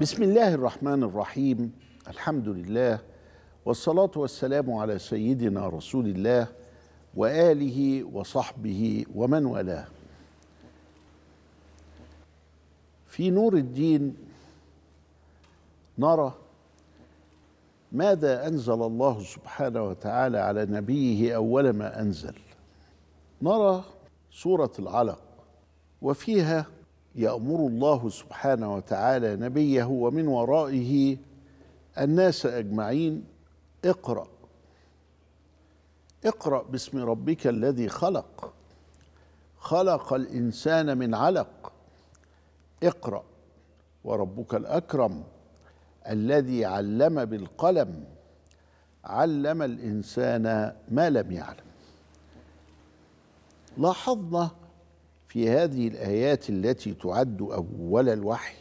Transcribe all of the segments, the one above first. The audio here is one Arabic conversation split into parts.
بسم الله الرحمن الرحيم الحمد لله والصلاة والسلام على سيدنا رسول الله وآله وصحبه ومن والاه في نور الدين نرى ماذا أنزل الله سبحانه وتعالى على نبيه أول ما أنزل نرى سورة العلق وفيها يأمر الله سبحانه وتعالى نبيه ومن ورائه الناس أجمعين اقرأ اقرأ باسم ربك الذي خلق خلق الإنسان من علق اقرأ وربك الأكرم الذي علم بالقلم علم الإنسان ما لم يعلم لاحظنا في هذه الآيات التي تعد أول الوحي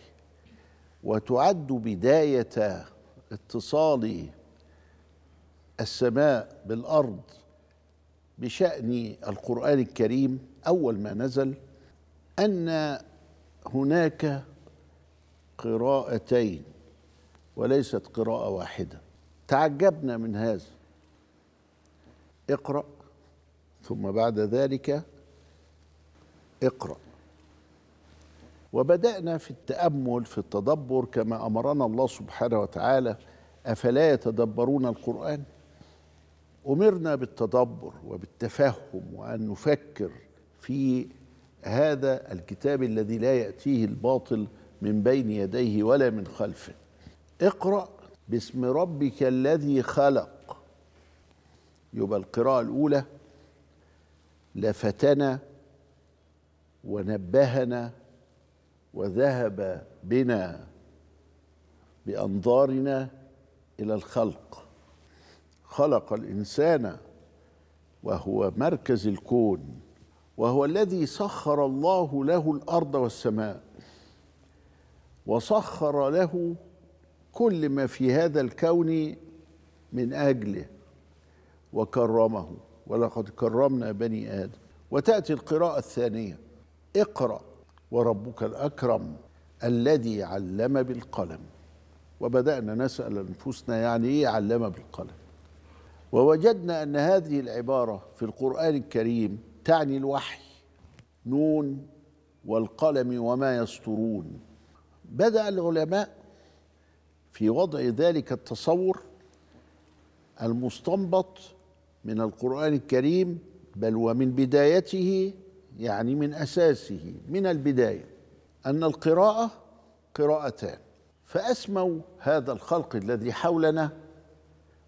وتعد بداية اتصال السماء بالأرض بشأن القرآن الكريم أول ما نزل أن هناك قراءتين وليست قراءة واحدة تعجبنا من هذا اقرأ ثم بعد ذلك اقرأ وبدأنا في التأمل في التدبر كما أمرنا الله سبحانه وتعالى أفلا يتدبرون القرآن أمرنا بالتدبر وبالتفهم وأن نفكر في هذا الكتاب الذي لا يأتيه الباطل من بين يديه ولا من خلفه اقرأ باسم ربك الذي خلق يبقى القراءة الأولى لفتنا ونبهنا وذهب بنا بانظارنا الى الخلق خلق الانسان وهو مركز الكون وهو الذي سخر الله له الارض والسماء وسخر له كل ما في هذا الكون من اجله وكرمه ولقد كرمنا بني ادم وتاتي القراءه الثانيه اقرأ وربك الأكرم الذي علم بالقلم وبدأنا نسأل أنفسنا يعني إيه علم بالقلم ووجدنا أن هذه العبارة في القرآن الكريم تعني الوحي نون والقلم وما يسطرون بدأ العلماء في وضع ذلك التصور المستنبط من القرآن الكريم بل ومن بدايته يعني من اساسه من البدايه ان القراءه قراءتان فاسموا هذا الخلق الذي حولنا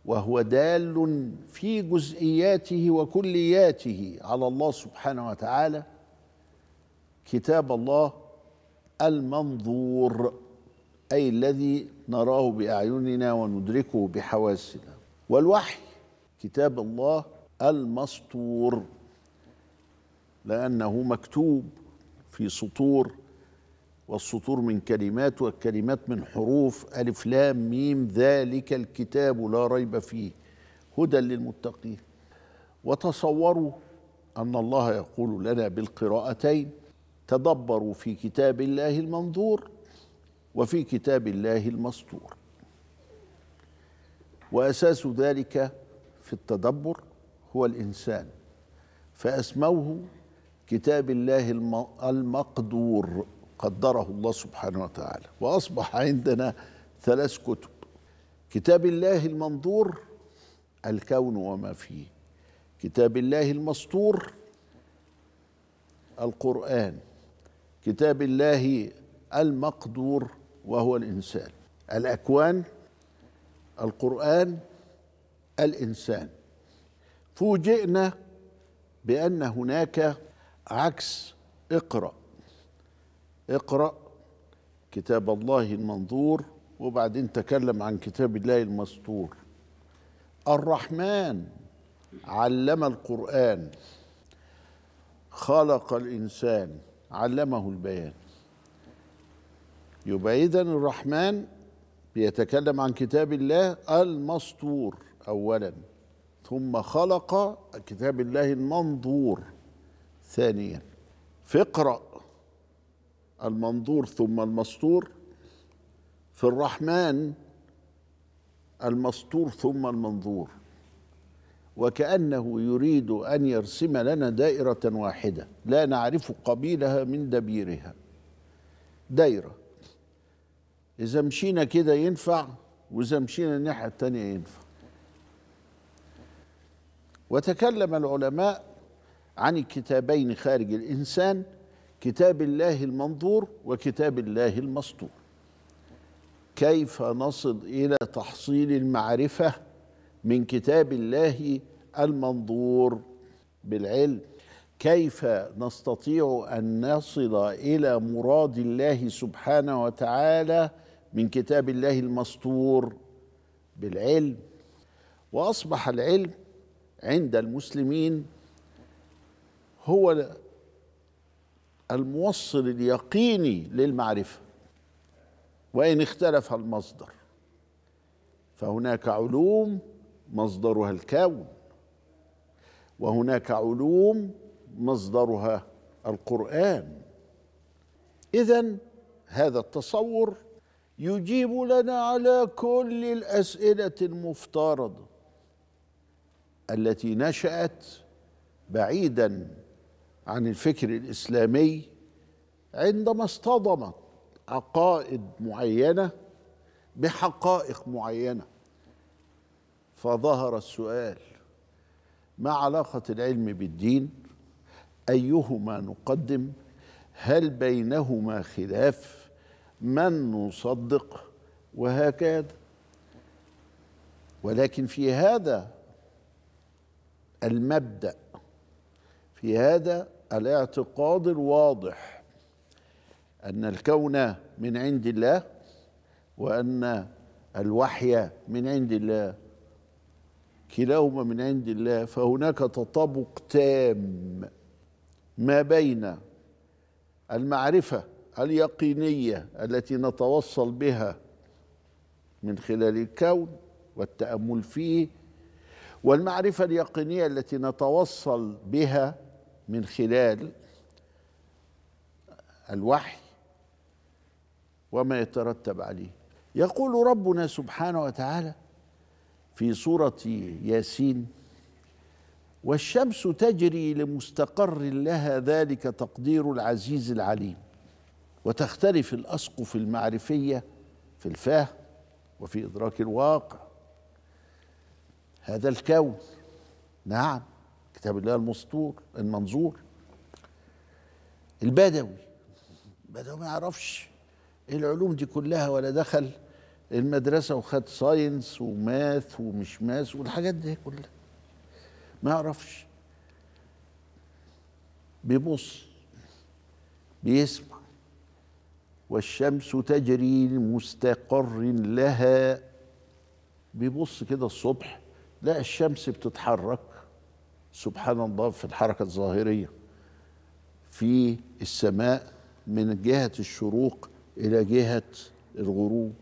وهو دال في جزئياته وكلياته على الله سبحانه وتعالى كتاب الله المنظور اي الذي نراه باعيننا وندركه بحواسنا والوحي كتاب الله المسطور لأنه مكتوب في سطور والسطور من كلمات والكلمات من حروف ألف لام ميم ذلك الكتاب لا ريب فيه هدى للمتقين وتصوروا أن الله يقول لنا بالقراءتين تدبروا في كتاب الله المنظور وفي كتاب الله المسطور وأساس ذلك في التدبر هو الإنسان فأسموه كتاب الله المقدور قدره الله سبحانه وتعالى واصبح عندنا ثلاث كتب كتاب الله المنظور الكون وما فيه كتاب الله المسطور القران كتاب الله المقدور وهو الانسان الاكوان القران الانسان فوجئنا بان هناك عكس اقرأ اقرأ كتاب الله المنظور وبعدين تكلم عن كتاب الله المستور الرحمن علم القرآن خلق الإنسان علمه البيان يبقى إذن الرحمن بيتكلم عن كتاب الله المسطور أولا ثم خلق كتاب الله المنظور ثانيا فاقرأ المنظور ثم المسطور في الرحمن المسطور ثم المنظور وكأنه يريد أن يرسم لنا دائرة واحدة لا نعرف قبيلها من دبيرها دايرة إذا مشينا كده ينفع وإذا مشينا الناحية الثانيه ينفع وتكلم العلماء عن الكتابين خارج الإنسان كتاب الله المنظور وكتاب الله المسطور كيف نصل إلى تحصيل المعرفة من كتاب الله المنظور بالعلم كيف نستطيع أن نصل إلى مراد الله سبحانه وتعالى من كتاب الله المسطور بالعلم واصبح العلم عند المسلمين هو الموصل اليقيني للمعرفه وان اختلف المصدر فهناك علوم مصدرها الكون وهناك علوم مصدرها القران اذا هذا التصور يجيب لنا على كل الاسئله المفترضه التي نشات بعيدا عن الفكر الاسلامي عندما اصطدمت عقائد معينه بحقائق معينه فظهر السؤال ما علاقه العلم بالدين ايهما نقدم هل بينهما خلاف من نصدق وهكذا ولكن في هذا المبدا في هذا الاعتقاد الواضح ان الكون من عند الله وان الوحي من عند الله كلاهما من عند الله فهناك تطابق تام ما بين المعرفه اليقينيه التي نتوصل بها من خلال الكون والتامل فيه والمعرفه اليقينيه التي نتوصل بها من خلال الوحي وما يترتب عليه يقول ربنا سبحانه وتعالى في سورة ياسين والشمس تجري لمستقر لها ذلك تقدير العزيز العليم وتختلف الأسقف المعرفية في الفهم وفي إدراك الواقع هذا الكون نعم كتاب الله المسطور المنظور البدوي البدوي ما يعرفش العلوم دي كلها ولا دخل المدرسه وخد ساينس وماث ومش ماث والحاجات دي كلها ما يعرفش بيبص بيسمع والشمس تجري لمستقر لها بيبص كده الصبح لا الشمس بتتحرك سبحان الله في الحركة الظاهرية في السماء من جهة الشروق إلى جهة الغروب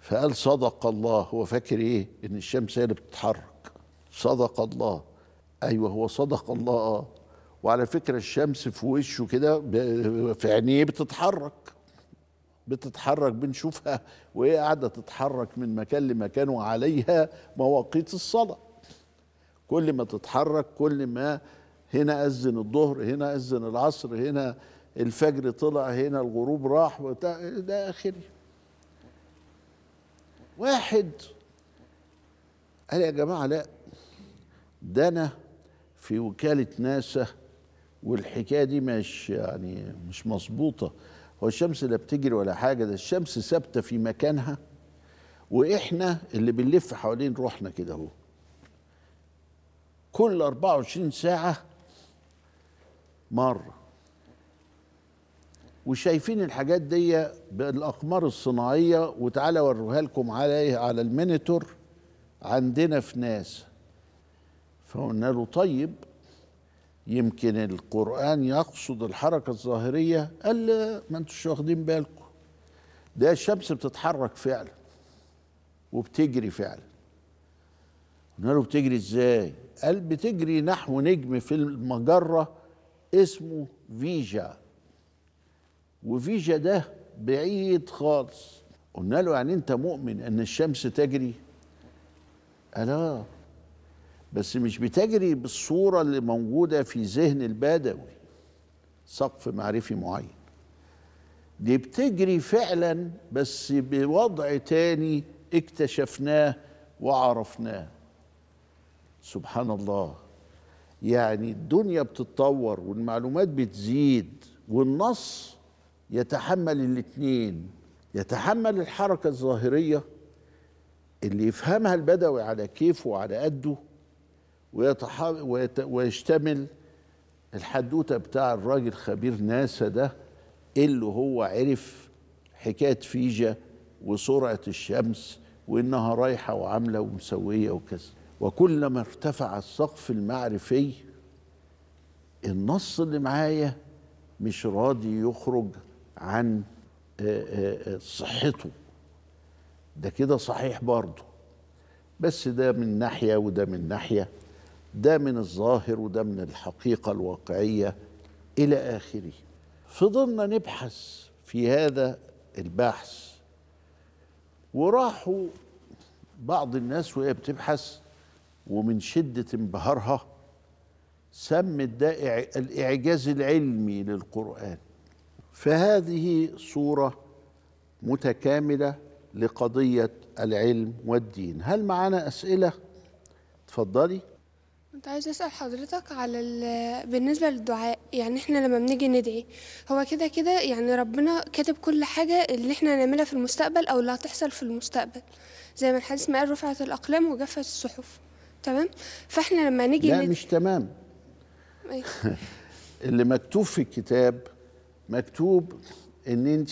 فقال صدق الله هو فاكر إيه إن الشمس هي اللي بتتحرك صدق الله أيوه هو صدق الله وعلى فكرة الشمس في وشه كده في عينيه بتتحرك بتتحرك بنشوفها وهي قاعدة تتحرك من مكان لمكان وعليها مواقيت الصلاة كل ما تتحرك كل ما هنا أذن الظهر هنا أذن العصر هنا الفجر طلع هنا الغروب راح وبتاع إلى آخره واحد قال يا جماعة لا ده أنا في وكالة ناسا والحكاية دي مش يعني مش مظبوطة هو الشمس لا بتجري ولا حاجة ده الشمس ثابتة في مكانها وإحنا اللي بنلف حوالين روحنا كده اهو كل 24 ساعة مرة وشايفين الحاجات دي بالأقمار الصناعية وتعالى وروها لكم عليه على المينيتور عندنا في ناسا فقلنا له طيب يمكن القرآن يقصد الحركة الظاهرية قال ما انتوش واخدين بالكم ده الشمس بتتحرك فعلا وبتجري فعلا قلنا له بتجري ازاي قال بتجري نحو نجم في المجرة اسمه فيجا وفيجا ده بعيد خالص قلنا له يعني انت مؤمن ان الشمس تجري قال اه بس مش بتجري بالصورة اللي موجودة في ذهن البدوي سقف معرفي معين دي بتجري فعلا بس بوضع تاني اكتشفناه وعرفناه سبحان الله يعني الدنيا بتتطور والمعلومات بتزيد والنص يتحمل الاثنين يتحمل الحركة الظاهرية اللي يفهمها البدوي على كيفه وعلى قده ويت... ويشتمل الحدوته بتاع الراجل خبير ناسا ده اللي هو عرف حكايه فيجا وسرعه الشمس وانها رايحه وعامله ومسويه وكذا وكلما ارتفع السقف المعرفي النص اللي معايا مش راضي يخرج عن آه، آه، آه، صحته ده كده صحيح برضه بس ده من ناحيه وده من ناحيه ده من الظاهر وده من الحقيقه الواقعيه الى اخره فضلنا نبحث في هذا البحث وراحوا بعض الناس وهي بتبحث ومن شدة انبهارها سمت ده الإعجاز العلمي للقرآن فهذه صورة متكاملة لقضية العلم والدين هل معانا أسئلة؟ اتفضلي كنت عايز أسأل حضرتك على بالنسبة للدعاء يعني احنا لما بنيجي ندعي هو كده كده يعني ربنا كاتب كل حاجة اللي احنا هنعملها في المستقبل أو اللي هتحصل في المستقبل زي ما الحديث ما قال رفعت الأقلام وجفت الصحف تمام فاحنا لما نيجي لا ند... مش تمام إيه؟ اللي مكتوب في الكتاب مكتوب ان انت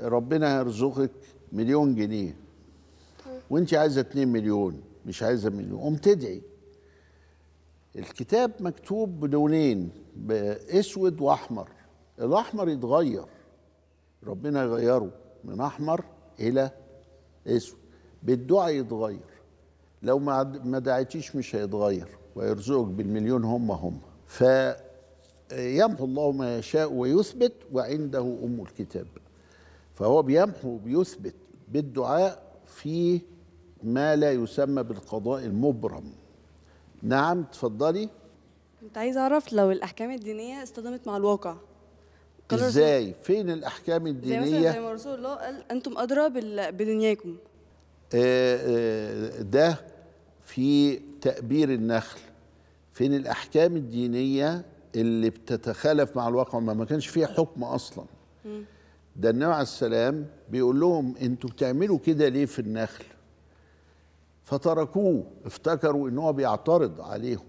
ربنا هيرزقك مليون جنيه وانت عايزه 2 مليون مش عايزه مليون قوم تدعي الكتاب مكتوب بلونين باسود واحمر الاحمر يتغير ربنا يغيره من احمر الى اسود بالدعاء يتغير لو ما دعيتيش مش هيتغير ويرزقك بالمليون هم هم فيمحو الله ما يشاء ويثبت وعنده أم الكتاب فهو بيمحو وبيثبت بالدعاء في ما لا يسمى بالقضاء المبرم نعم تفضلي كنت عايز اعرف لو الاحكام الدينيه اصطدمت مع الواقع ازاي فين الاحكام الدينيه زي مثلا زي ما رسول الله قال انتم ادرى بدنياكم آه، آه، ده في تأبير النخل فين الأحكام الدينية اللي بتتخالف مع الواقع ما, ما كانش فيها حكم أصلا ده النبي عليه السلام بيقول لهم انتوا بتعملوا كده ليه في النخل فتركوه افتكروا ان هو بيعترض عليهم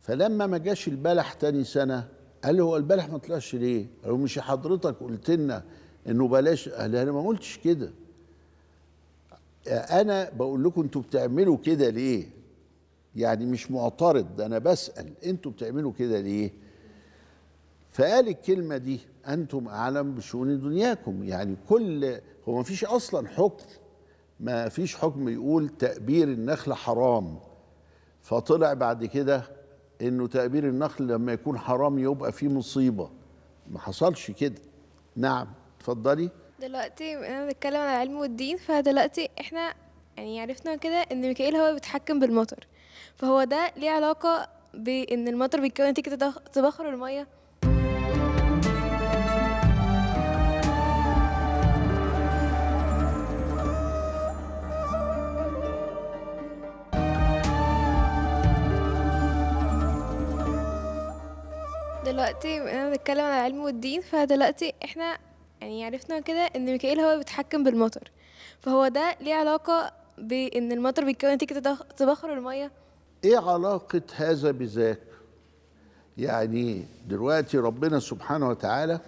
فلما ما جاش البلح تاني سنه قال له هو البلح ما طلعش ليه؟ قالوا مش حضرتك قلت لنا انه بلاش قال انا ما قلتش كده انا بقول لكم انتوا بتعملوا كده ليه يعني مش معترض انا بسال انتوا بتعملوا كده ليه فقال الكلمه دي انتم اعلم بشؤون دنياكم يعني كل هو ما فيش اصلا حكم ما فيش حكم يقول تأبير النخل حرام فطلع بعد كده انه تأبير النخل لما يكون حرام يبقى فيه مصيبة ما حصلش كده نعم اتفضلي دلوقتي انا بتكلم عن العلم والدين فدلوقتي احنا يعني عرفنا كده ان ميكائيل هو بيتحكم بالمطر فهو ده ليه علاقه بان المطر بيتكون نتيجه تبخر الميه دلوقتي انا بنتكلم عن العلم والدين فدلوقتي احنا يعني عرفنا كده ان ميكائيل هو بيتحكم بالمطر فهو ده ليه علاقه بان المطر بيتكون نتيجه تبخر الميه ايه علاقه هذا بذاك يعني دلوقتي ربنا سبحانه وتعالى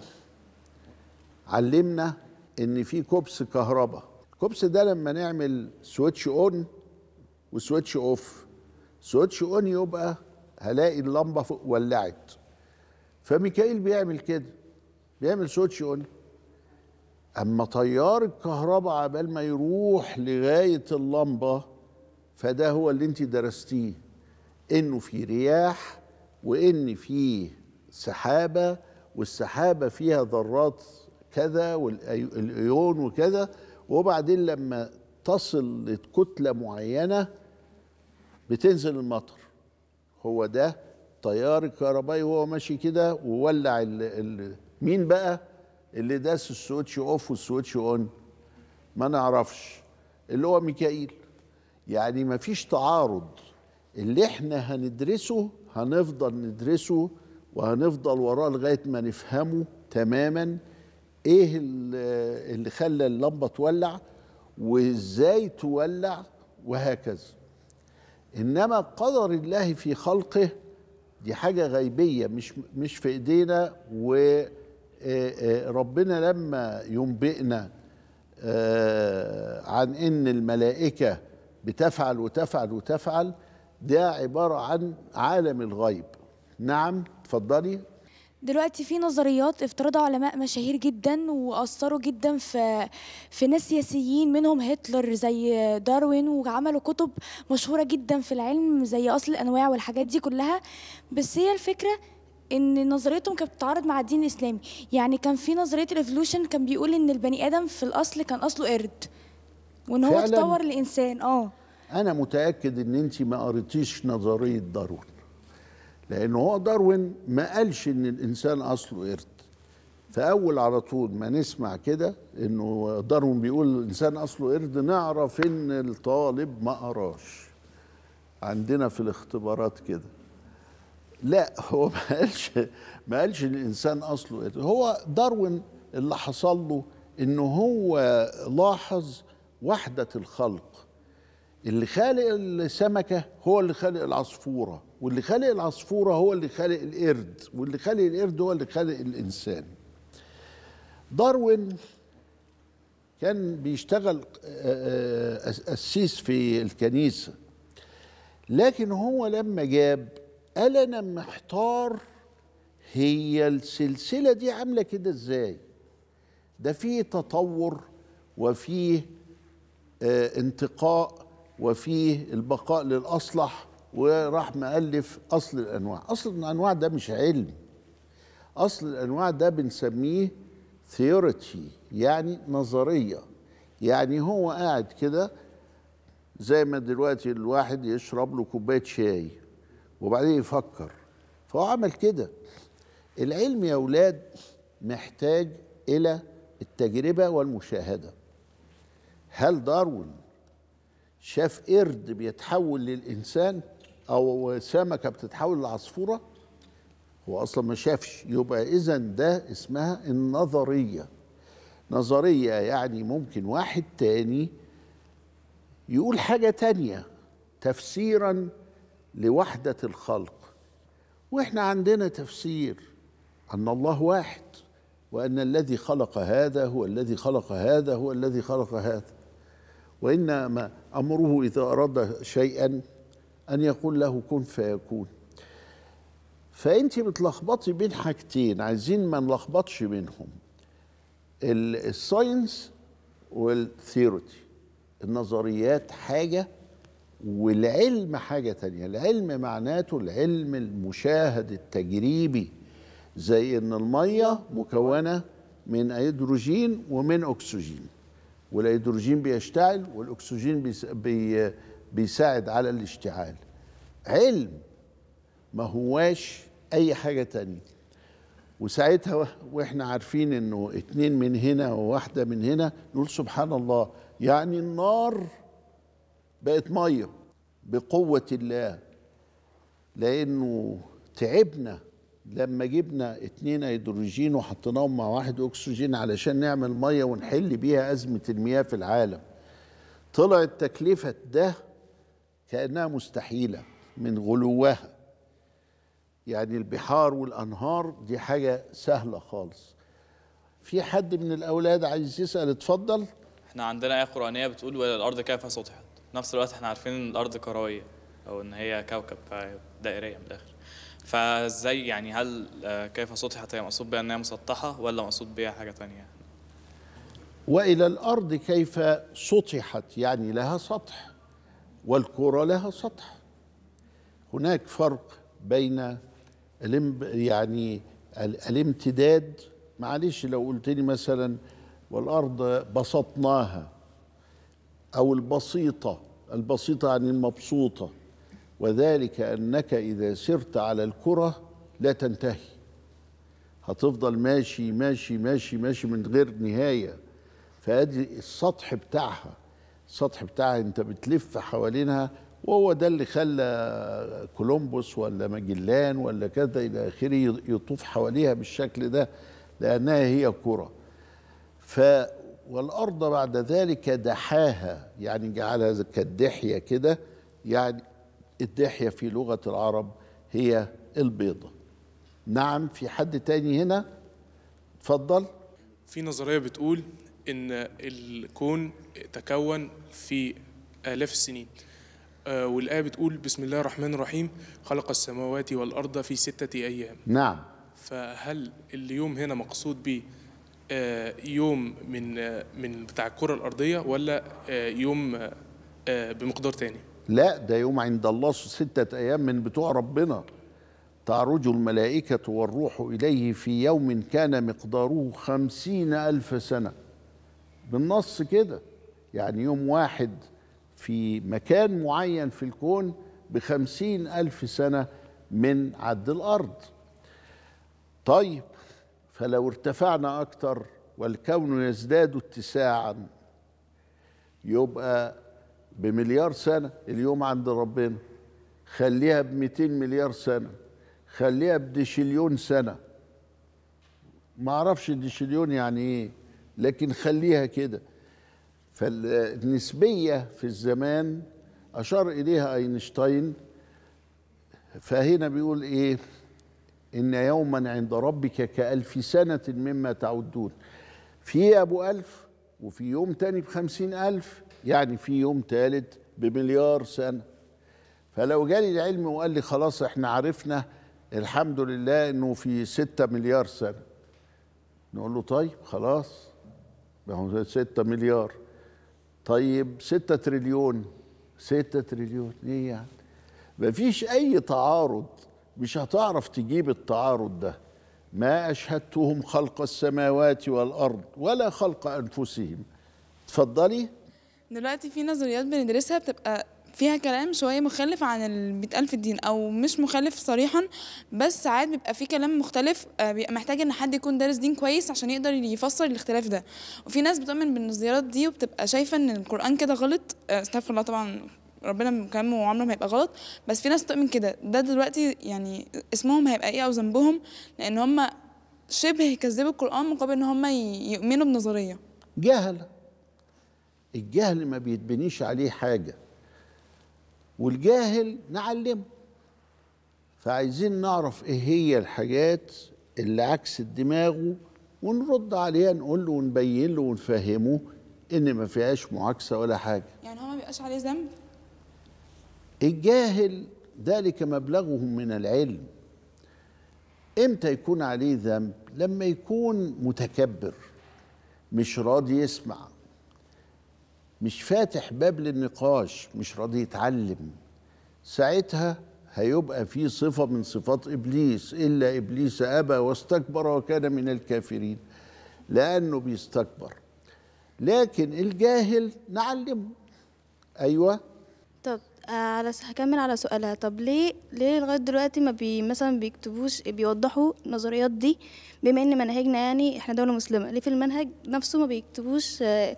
علمنا ان في كوبس كهرباء الكوبس ده لما نعمل سويتش اون وسويتش اوف سويتش اون يبقى هلاقي اللمبه فوق ولعت فميكائيل بيعمل كده بيعمل سويتش اون اما تيار الكهرباء عبال ما يروح لغايه اللمبه فده هو اللي انت درستيه انه في رياح وان في سحابه والسحابه فيها ذرات كذا والايون وكذا وبعدين لما تصل لكتله معينه بتنزل المطر هو ده تيار الكهربائي وهو ماشي كده وولع ال مين بقى اللي داس السويتش اوف والسويتش اون ما نعرفش اللي هو ميكائيل يعني ما فيش تعارض اللي احنا هندرسه هنفضل ندرسه وهنفضل وراه لغايه ما نفهمه تماما ايه اللي خلى اللمبه تولع وازاي تولع وهكذا انما قدر الله في خلقه دي حاجه غيبيه مش مش في ايدينا و آه، آه، ربنا لما ينبئنا آه، عن ان الملائكه بتفعل وتفعل وتفعل ده عباره عن عالم الغيب نعم اتفضلي دلوقتي في نظريات افترضها علماء مشاهير جدا واثروا جدا في في ناس سياسيين منهم هتلر زي داروين وعملوا كتب مشهوره جدا في العلم زي اصل الانواع والحاجات دي كلها بس هي الفكره ان نظريتهم كانت بتتعارض مع الدين الاسلامي يعني كان في نظريه الايفولوشن كان بيقول ان البني ادم في الاصل كان اصله قرد وان هو اتطور لانسان اه انا متاكد ان انت ما قريتيش نظريه داروين لان هو داروين ما قالش ان الانسان اصله قرد فاول على طول ما نسمع كده انه داروين بيقول الانسان اصله قرد نعرف ان الطالب ما قراش عندنا في الاختبارات كده لا هو ما قالش ما قالش الانسان اصله هو داروين اللي حصل له ان هو لاحظ وحده الخلق اللي خالق السمكه هو اللي خالق العصفوره واللي خالق العصفوره هو اللي خالق القرد واللي خالق القرد هو اللي خالق الانسان داروين كان بيشتغل قسيس آه، آه، في الكنيسه لكن هو لما جاب قال انا محتار هي السلسله دي عامله كده ازاي ده فيه تطور وفيه آه انتقاء وفيه البقاء للاصلح وراح مؤلف اصل الانواع اصل الانواع ده مش علم اصل الانواع ده بنسميه ثيوريتي يعني نظريه يعني هو قاعد كده زي ما دلوقتي الواحد يشرب له كوبايه شاي وبعدين يفكر فهو عمل كده العلم يا اولاد محتاج الى التجربه والمشاهده هل داروين شاف قرد بيتحول للانسان او سمكه بتتحول لعصفوره هو اصلا ما شافش يبقى اذا ده اسمها النظريه نظريه يعني ممكن واحد تاني يقول حاجه تانيه تفسيرا لوحدة الخلق واحنا عندنا تفسير أن الله واحد وأن الذي خلق هذا هو الذي خلق هذا هو الذي خلق هذا وإنما أمره إذا أراد شيئا أن يقول له كن فيكون فأنت بتلخبطي بين حاجتين عايزين ما نلخبطش بينهم الساينس والثيوريتي النظريات حاجة والعلم حاجة تانية العلم معناته العلم المشاهد التجريبي زي ان المية مكونة من هيدروجين ومن اكسجين والهيدروجين بيشتعل والاكسجين بيس بي بيساعد على الاشتعال علم ما هواش اي حاجة تانية وساعتها واحنا عارفين انه اتنين من هنا وواحدة من هنا نقول سبحان الله يعني النار بقت ميه بقوه الله لانه تعبنا لما جبنا اتنين هيدروجين وحطيناهم مع واحد اكسجين علشان نعمل ميه ونحل بيها ازمه المياه في العالم طلعت تكلفه ده كانها مستحيله من غلوها يعني البحار والانهار دي حاجه سهله خالص في حد من الاولاد عايز يسال اتفضل احنا عندنا ايه قرانيه بتقول الارض كيف سطحت نفس الوقت احنا عارفين ان الارض كرويه او ان هي كوكب دائريه من الاخر فازاي يعني هل آه، كيف سطحت هي مقصود بها انها مسطحه ولا مقصود بها حاجه ثانيه والى الارض كيف سطحت يعني لها سطح والكره لها سطح هناك فرق بين يعني الامتداد معلش لو قلت لي مثلا والارض بسطناها أو البسيطة البسيطة يعني المبسوطة وذلك أنك إذا سرت على الكرة لا تنتهي هتفضل ماشي ماشي ماشي ماشي من غير نهاية فأدي السطح بتاعها السطح بتاعها أنت بتلف حوالينها وهو ده اللي خلى كولومبوس ولا ماجلان ولا كذا إلى آخره يطوف حواليها بالشكل ده لأنها هي كرة ف والأرض بعد ذلك دحاها يعني جعلها كالدحية كده يعني الدحية في لغة العرب هي البيضة نعم في حد تاني هنا اتفضل في نظرية بتقول إن الكون تكون في آلاف السنين آه، والآية بتقول بسم الله الرحمن الرحيم خلق السماوات والأرض في ستة أيام نعم فهل اليوم هنا مقصود به آه، يوم من آه، من بتاع الكره الارضيه ولا آه، يوم بمقدار تاني لا ده يوم عند الله ستة أيام من بتوع ربنا تعرج الملائكة والروح إليه في يوم كان مقداره خمسين ألف سنة بالنص كده يعني يوم واحد في مكان معين في الكون بخمسين ألف سنة من عد الأرض طيب فلو ارتفعنا اكتر والكون يزداد اتساعا يبقى بمليار سنه اليوم عند ربنا خليها ب 200 مليار سنه خليها بديشليون سنه ما اعرفش ديشليون يعني ايه لكن خليها كده فالنسبيه في الزمان اشار اليها اينشتاين فهنا بيقول ايه إن يوما عند ربك كألف سنة مما تعدون في أبو ألف وفي يوم تاني بخمسين ألف يعني في يوم تالت بمليار سنة فلو جالي العلم وقال لي خلاص احنا عرفنا الحمد لله انه في ستة مليار سنة نقول له طيب خلاص ما هو ستة مليار طيب ستة تريليون ستة تريليون ايه يعني مفيش اي تعارض مش هتعرف تجيب التعارض ده ما أشهدتهم خلق السماوات والأرض ولا خلق أنفسهم اتفضلي دلوقتي في نظريات بندرسها بتبقى فيها كلام شويه مخالف عن اللي بيتقال في الدين او مش مخالف صريحا بس ساعات بيبقى في كلام مختلف آه، بيبقى محتاج ان حد يكون دارس دين كويس عشان يقدر يفسر الاختلاف ده وفي ناس بتؤمن بالنظريات دي وبتبقى شايفه ان القران كده غلط آه، استغفر الله طبعا ربنا كلامه وعمره ما هيبقى غلط بس في ناس بتؤمن كده ده دلوقتي يعني اسمهم هيبقى ايه او ذنبهم لان هم شبه كذبوا القران مقابل ان هم يؤمنوا بنظريه جهل الجهل ما بيتبنيش عليه حاجه والجاهل نعلمه فعايزين نعرف ايه هي الحاجات اللي عكس دماغه ونرد عليها نقول له ونبين له ونفهمه ان ما فيهاش معاكسه ولا حاجه يعني هو ما بيبقاش عليه ذنب الجاهل ذلك مبلغه من العلم امتى يكون عليه ذنب لما يكون متكبر مش راضي يسمع مش فاتح باب للنقاش مش راضي يتعلم ساعتها هيبقى في صفة من صفات إبليس إلا إبليس أبى واستكبر وكان من الكافرين لأنه بيستكبر لكن الجاهل نعلمه أيوه على هكمل على سؤالها طب ليه ليه لغايه دلوقتي ما بي مثلا بيكتبوش بيوضحوا النظريات دي بما ان مناهجنا يعني احنا دوله مسلمه ليه في المنهج نفسه ما بيكتبوش آه،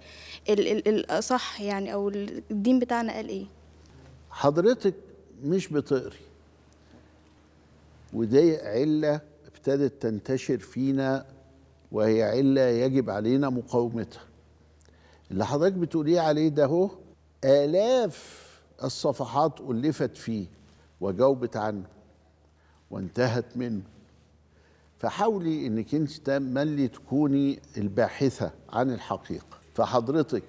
الاصح يعني او الدين بتاعنا قال ايه حضرتك مش بتقري ودي عله ابتدت تنتشر فينا وهي عله يجب علينا مقاومتها اللي حضرتك بتقوليه عليه ده هو آلاف الصفحات ألفت فيه وجاوبت عنه وانتهت منه فحاولي انك انت تملي تكوني الباحثه عن الحقيقه فحضرتك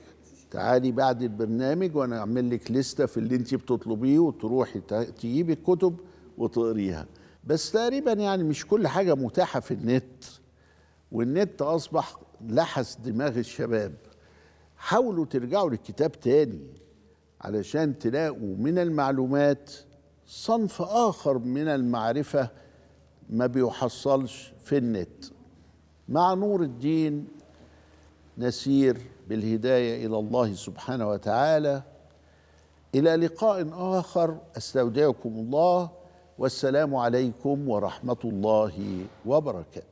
تعالي بعد البرنامج وانا اعمل لك لسته في اللي انت بتطلبيه وتروحي تجيبي الكتب وتقريها بس تقريبا يعني مش كل حاجه متاحه في النت والنت اصبح لحس دماغ الشباب حاولوا ترجعوا للكتاب تاني علشان تلاقوا من المعلومات صنف آخر من المعرفة ما بيحصلش في النت مع نور الدين نسير بالهداية إلى الله سبحانه وتعالى إلى لقاء آخر أستودعكم الله والسلام عليكم ورحمة الله وبركاته